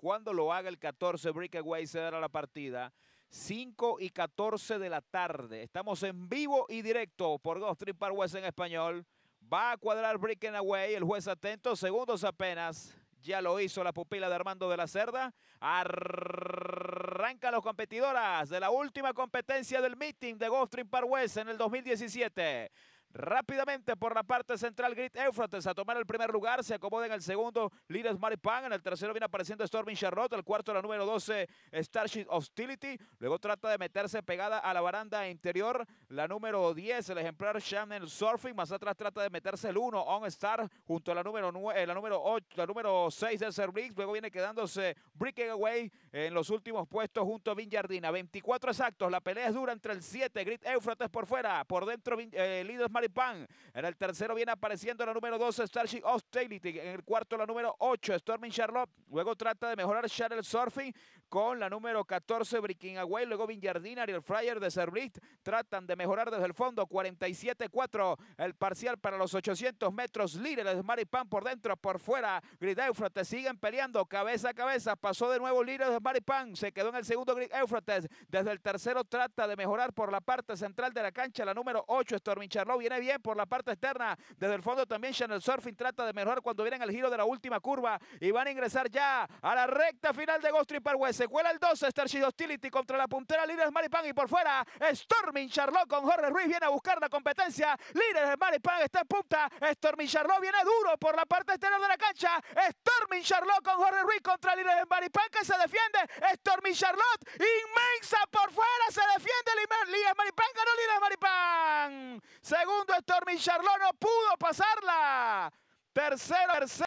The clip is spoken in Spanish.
cuando lo haga el 14, Breakaway se dará la partida. 5 y 14 de la tarde. Estamos en vivo y directo por Ghost Trip Par en español. Va a cuadrar Away. el juez atento, segundos apenas. Ya lo hizo la pupila de Armando de la Cerda. Arranca los competidoras de la última competencia del meeting de Ghost Trip Par en el 2017. Rápidamente por la parte central, Grit Euphrates a tomar el primer lugar. Se acomoda en el segundo, Líderes Maripan. En el tercero viene apareciendo Storming Charlotte. El cuarto, la número 12, Starship Hostility. Luego trata de meterse pegada a la baranda interior. La número 10, el ejemplar Shannon Surfing. Más atrás trata de meterse el 1, On Star, junto a la número, 9, eh, la número 8, la número 6 de service Luego viene quedándose Breaking Away en los últimos puestos junto a Jardina. 24 exactos. La pelea es dura entre el 7, Grit Euphrates por fuera. Por dentro, eh, Líderes pan En el tercero viene apareciendo la número 12, Starship Hostility. En el cuarto, la número 8, Storming Charlotte. Luego trata de mejorar Shuttle Surfing con la número 14 Away luego Villardinar y el Fryer de Servlist tratan de mejorar desde el fondo, 47-4 el parcial para los 800 metros, líderes Maripán por dentro, por fuera, Grid Eufrates. siguen peleando, cabeza a cabeza, pasó de nuevo líderes de Maripán, se quedó en el segundo Grid Eufrates. desde el tercero trata de mejorar por la parte central de la cancha, la número 8 Stormin viene bien por la parte externa, desde el fondo también Chanel Surfing trata de mejorar cuando vienen el giro de la última curva y van a ingresar ya a la recta final de Ghost se cuela el 12, Starship Hostility contra la puntera Líderes Maripán y por fuera Storming Charlotte con Jorge Ruiz viene a buscar la competencia. Líderes Maripán está en punta. Storming Charlotte viene duro por la parte exterior de la cancha. Storming Charlotte con Jorge Ruiz contra Líderes Maripán que se defiende. Storming Charlotte inmensa por fuera se defiende Líderes Maripán, ganó Líderes Maripán. Segundo Storming Charlotte no pudo pasarla. Tercero, tercero.